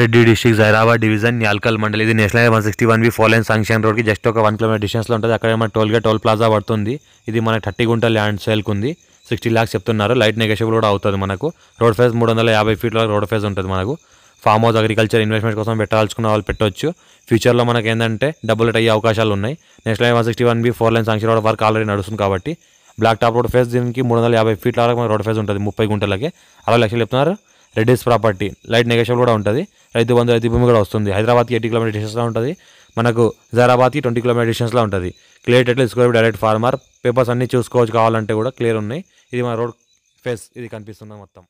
Reddy district Zaheerabad division Yalkal మండలి ఇది national one sixty one B four line sanction రోడ్కి just ఒక వన్ కిలోమీటర్ డిస్టెన్స్లో ఉంటుంది అక్కడ మన గేట్ టోల్ ప్లాజా పడుతుంది ఇది మన థర్టీ గుంట ల్యాండ్ సేల్కి ఉంది సిక్స్టీ ల్యాక్స్ చెప్తున్నారు లైట్ నెగోషియబుల్ కూడా అవుతుంది మనకు రోడ్ ఫేజ్ మూడు వందల యాభై ఫీట్ల రోడ్ ఫేజ్ ఉంటుంది మనకు ఫామ్ హౌస్ అగ్రికల్చర్ ఇన్వెస్ట్మెంట్ కోసం పెట్టాల్చుకున్న వాళ్ళు పెట్టవచ్చు ఫ్యూచర్లో మనకు ఏంటంటే డబ్బులు అయ్యే అవకాశాలు ఉన్నాయి national one sixty one B four line sanction road work already నడుస్తుంది కాబట్టి బ్లాక్ టాప్ రోడ్ ఫేస్ దీనికి మూడు వందల యాభై ఫీట్ల వరకు రోడ్ ఫేస్ ఉంటుంది ముప్పై గుంటలకి అరవై లక్షలు చెప్తున్నారు రెడ్డిస్ ప్రాపర్టీ లైట్ నెగేషన్ కూడా ఉంటుంది రైతు బంధు రైతు భూమి కూడా వస్తుంది హైదరాబాద్కి ఎయిటీ కిలోమీటర్ డిస్టెన్స్లో ఉంటుంది మనకు జైరాబాద్కి ట్వంటీ కిలోమీటర్ డిస్టెన్స్లో ఉంటుంది క్లియర్ టెట్లు స్క్వేర్ డైరెక్ట్ ఫార్మర్ పేపర్స్ అన్నీ చూసుకోవచ్చు కావాలంటే కూడా క్లియర్ ఉన్నాయి ఇది మన రోడ్ ఫేస్ ఇది కనిపిస్తుంది మొత్తం